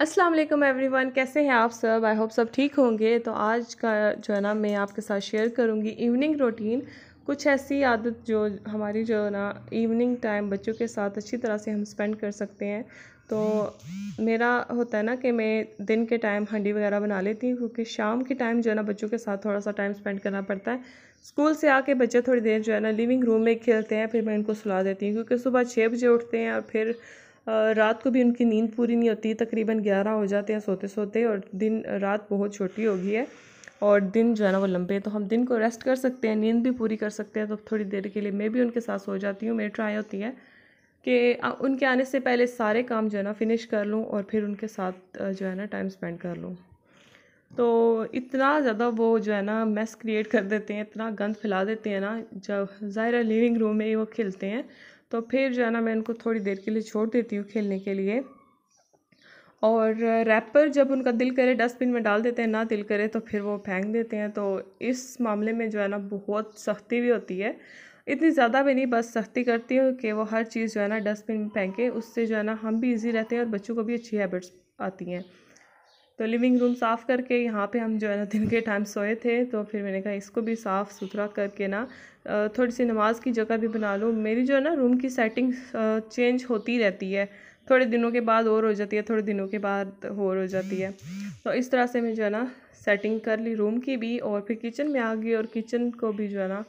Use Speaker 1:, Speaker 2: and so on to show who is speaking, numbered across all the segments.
Speaker 1: अस्सलाम वालेकुम एवरीवन कैसे हैं आप सब आई होप सब ठीक होंगे तो आज का जो है ना मैं आपके साथ शेयर करूंगी इवनिंग रूटीन कुछ ऐसी आदत जो हमारी जो है ना इवनिंग टाइम बच्चों के साथ अच्छी तरह से हम स्पेंड कर सकते हैं तो मेरा होता है ना कि मैं दिन के टाइम हंडी वगैरह बना लेती हूँ क्योंकि शाम के टाइम जो है ना बच्चों के साथ थोड़ा सा टाइम स्पेंड करना पड़ता है स्कूल से आके बच्चे थोड़ी देर जो है ना लिविंग रूम में खेलते हैं फिर मैं इनको सुला देती हूँ क्योंकि सुबह छः बजे उठते हैं और फिर रात को भी उनकी नींद पूरी नहीं होती तकरीबन ग्यारह हो जाते हैं सोते सोते और दिन रात बहुत छोटी हो गई है और दिन जो है ना वो लंबे तो हम दिन को रेस्ट कर सकते हैं नींद भी पूरी कर सकते हैं तो थोड़ी देर के लिए मैं भी उनके साथ सो जाती हूँ मेरी ट्राई होती है कि उनके आने से पहले सारे काम जो है ना फिनिश कर लूँ और फिर उनके साथ जो है ना टाइम स्पेंड कर लूँ तो इतना ज़्यादा वो जो है ना मेस क्रिएट कर देते हैं इतना गंद फैला देते हैं ना जब ज़ाहिर लिविंग रूम में ही वो खिलते हैं तो फिर जो है ना मैं इनको थोड़ी देर के लिए छोड़ देती हूँ खेलने के लिए और रैपर जब उनका दिल करे डस्टबिन में डाल देते हैं ना दिल करे तो फिर वो फेंक देते हैं तो इस मामले में जो है ना बहुत सख्ती भी होती है इतनी ज़्यादा भी नहीं बस सख्ती करती हूँ कि वो हर चीज़ जो है ना डस्टबिन में फेंके उससे जो है ना हम भी इजी रहते हैं और बच्चों को भी अच्छी हैबिट्स आती हैं तो लिविंग रूम साफ़ करके यहाँ पे हम जो है ना दिन के टाइम सोए थे तो फिर मैंने कहा इसको भी साफ़ सुथरा करके ना थोड़ी सी नमाज़ की जगह भी बना लूँ मेरी जो है ना रूम की सेटिंग चेंज होती रहती है थोड़े दिनों के बाद और हो जाती है थोड़े दिनों के बाद और हो जाती है तो इस तरह से मैं जो है ना सेटिंग कर ली रूम की भी और फिर किचन में आ गई और किचन को भी जो है ना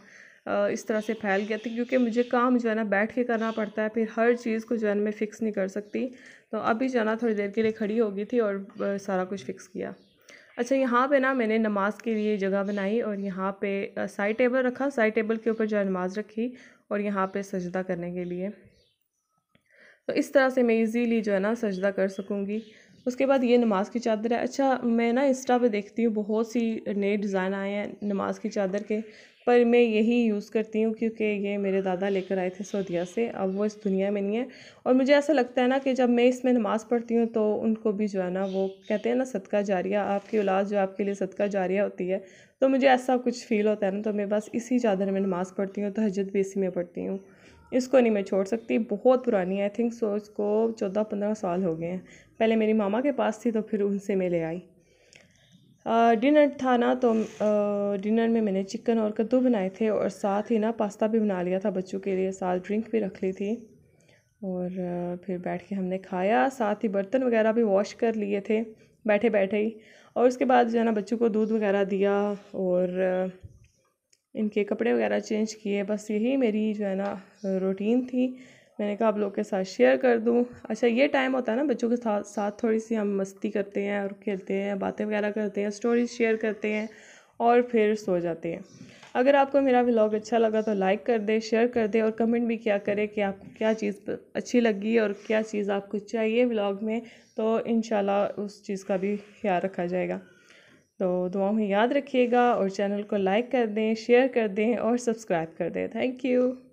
Speaker 1: इस तरह से फैल गया था क्योंकि मुझे काम जो है ना बैठ के करना पड़ता है फिर हर चीज़ को जो है ना मैं फ़िक्स नहीं कर सकती तो अभी जो है ना थोड़ी देर के लिए खड़ी हो गई थी और सारा कुछ फ़िक्स किया अच्छा यहाँ पे ना मैंने नमाज़ के लिए जगह बनाई और यहाँ पे साइड टेबल रखा साइड टेबल के ऊपर जो है नमाज़ रखी और यहाँ पे सजदा करने के लिए तो इस तरह से मैं इजीली जो है ना सजदा कर सकूँगी उसके बाद ये नमाज़ की चादर है अच्छा मैं ना इंस्टा पे देखती हूँ बहुत सी नए डिज़ाइन आए हैं नमाज़ की चादर के पर मैं यही यूज़ करती हूँ क्योंकि ये मेरे दादा लेकर आए थे सऊदीया से अब वो इस दुनिया में नहीं है और मुझे ऐसा लगता है ना कि जब मैं इसमें नमाज़ पढ़ती हूँ तो उनको भी जो है ना वो कहते हैं ना सदका जारिया आपकी औलाद जो आपके लिए सदका जारिया होती है तो मुझे ऐसा कुछ फ़ील होता है ना तो मैं बस इसी चादर में नमाज़ पढ़ती हूँ तो हजत भी इसी में पढ़ती हूँ इसको नहीं मैं छोड़ सकती बहुत पुरानी आई थिंक सो इसको चौदह पंद्रह साल हो गए हैं पहले मेरी मामा के पास थी तो फिर उनसे मैं ले आई डिनर था ना तो डिनर में मैंने चिकन और कद्दू बनाए थे और साथ ही ना पास्ता भी बना लिया था बच्चों के लिए साथ ड्रिंक भी रख ली थी और फिर बैठ के हमने खाया साथ ही बर्तन वगैरह भी वॉश कर लिए थे बैठे बैठे ही और उसके बाद जो है ना बच्चों को दूध वगैरह दिया और इनके कपड़े वगैरह चेंज किए बस यही मेरी जो है ना रूटीन थी मैंने कहा आप लोग के साथ शेयर कर दूँ अच्छा ये टाइम होता है ना बच्चों के साथ साथ थोड़ी सी हम मस्ती करते हैं और खेलते हैं बातें वगैरह करते हैं स्टोरीज शेयर करते हैं और फिर सो जाते हैं अगर आपको मेरा व्लॉग अच्छा लगा तो लाइक कर दे शेयर कर दे और कमेंट भी क्या करें कि आपको क्या चीज़ अच्छी लगी और क्या चीज़ आपको चाहिए व्लॉग में तो इन उस चीज़ का भी ख्याल रखा जाएगा तो दुआ में याद रखिएगा और चैनल को लाइक कर दें शेयर कर दें और सब्सक्राइब कर दें थैंक यू